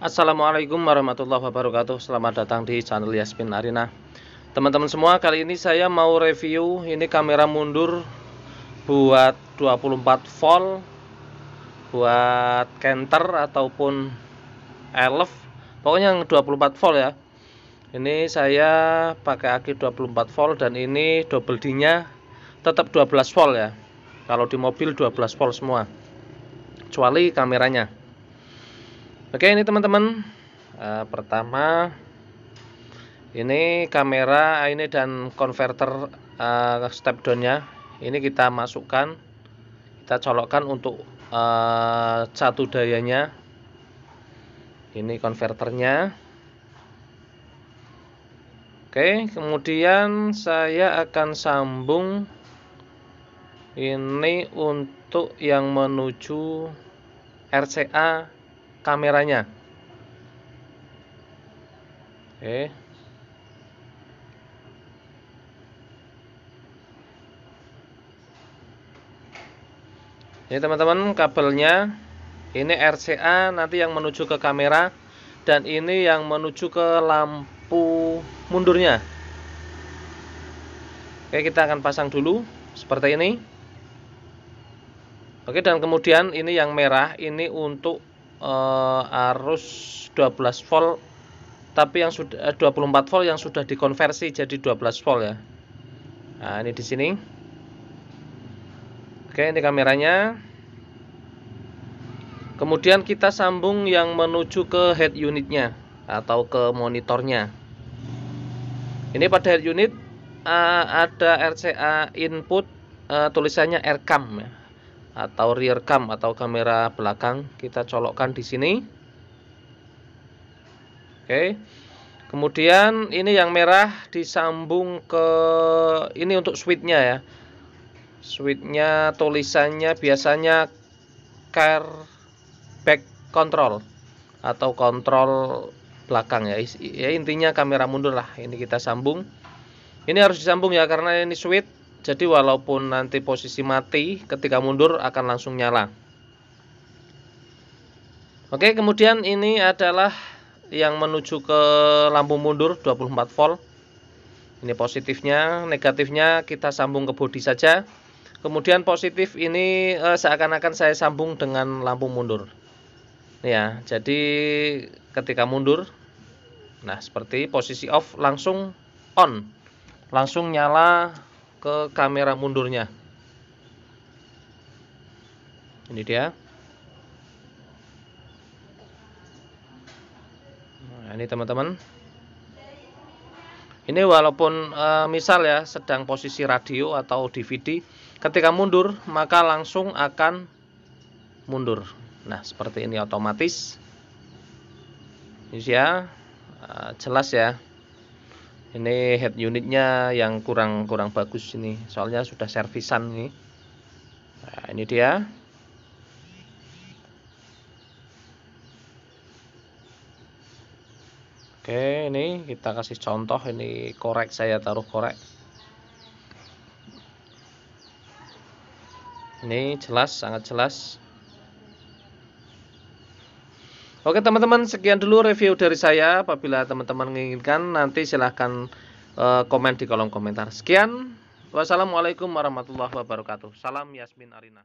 Assalamualaikum warahmatullahi wabarakatuh Selamat datang di channel Yasmin Arina Teman-teman semua kali ini saya mau review Ini kamera mundur Buat 24 volt Buat canter ataupun elf Pokoknya yang 24 volt ya Ini saya pakai aki 24 volt Dan ini double D nya tetap 12 volt ya Kalau di mobil 12 volt semua Kecuali kameranya Oke ini teman-teman uh, pertama ini kamera eh, ini dan converter uh, step nya ini kita masukkan kita colokkan untuk uh, satu dayanya ini konverternya Oke kemudian saya akan sambung ini untuk yang menuju RCA kameranya. Oke. Ini teman-teman kabelnya ini RCA nanti yang menuju ke kamera dan ini yang menuju ke lampu mundurnya. Oke, kita akan pasang dulu seperti ini. Oke, dan kemudian ini yang merah ini untuk uh, arus 12 volt tapi yang sudah 24 eh, volt yang sudah dikonversi jadi 12 volt ya nah ini di sini oke ini kameranya kemudian kita sambung yang menuju ke head unitnya atau ke monitornya ini pada head unit uh, ada RCA input uh, tulisannya RCAM ya atau rear cam atau kamera belakang kita colokkan di sini. Oke. Kemudian ini yang merah disambung ke ini untuk switchnya ya. Switchnya tulisannya biasanya car back control atau kontrol belakang ya. Ya intinya kamera mundur lah. Ini kita sambung. Ini harus disambung ya karena ini switch jadi walaupun nanti posisi mati ketika mundur akan langsung nyala. Oke, kemudian ini adalah yang menuju ke lampu mundur 24 volt. Ini positifnya, negatifnya kita sambung ke bodi saja. Kemudian positif ini eh, seakan-akan saya sambung dengan lampu mundur. Ya, jadi ketika mundur nah seperti posisi off langsung on. Langsung nyala ke kamera mundurnya. Ini dia. Nah, ini teman-teman. Ini walaupun e, misal ya sedang posisi radio atau DVD, ketika mundur maka langsung akan mundur. Nah, seperti ini otomatis. Ini ya. E, jelas ya ini head unitnya yang kurang kurang bagus ini soalnya sudah servisan ini nah, ini dia oke ini kita kasih contoh ini korek saya taruh korek ini jelas sangat jelas Oke teman-teman sekian dulu review dari saya apabila teman-teman menginginkan nanti silahkan uh, komen di kolom komentar sekian wassalamualaikum warahmatullahi wabarakatuh salam Yasmin Arina